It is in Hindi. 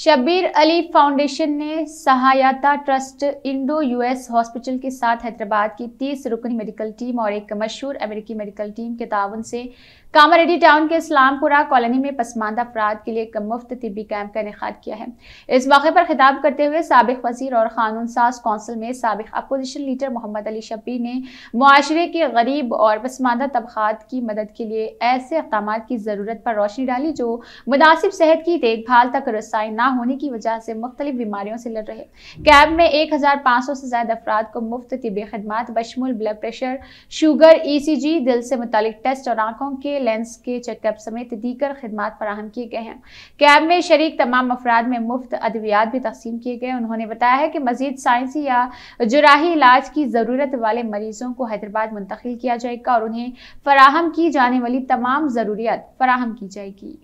शब्बीर अली फाउंडेशन ने सहायता ट्रस्ट इंडो यूएस हॉस्पिटल के साथ हैदराबाद की तीस रुकनी मेडिकल टीम और एक मशहूर अमेरिकी मेडिकल टीम के ताउन से कामारेडी टाउन के इस्लामपुरा कॉलोनी में पसमानदा अफराद के लिए एक मुफ्त तिबी कैंप का इनका किया है इस मौके पर खिताब करते हुए सबक वजीर और कानून साज कौंसिल में सबक अपोजिशन लीडर मोहम्मद अली शब्बीर ने माशरे के गरीब और पसमानदा तबकात की मदद के लिए ऐसे इकदाम की ज़रूरत पर रोशनी डाली जो मुनासिब सेहत की देखभाल तक रसाई ना ना होने की वजह से मुख्तलि बीमारियों से लड़ रहे कैब में एक हज़ार पाँच सौ से ज़्यादा अफराद को मुफ्त तबी खदमात बशमूल blood pressure sugar E C G दिल से मुतल टेस्ट और आंखों के लेंस के चेकअप समेत दीगर खदमात फराहम किए गए हैं कैब में शरीक तमाम अफराद में मुफ्त अद्वियात भी तकसीम किए गए उन्होंने बताया है कि मजीद साइंसी या जुराही इलाज की ज़रूरत वाले मरीजों को हैदराबाद मुंतकिल किया जाएगा और उन्हें फराहम की जाने वाली तमाम ज़रूरियात फराहम की जाएगी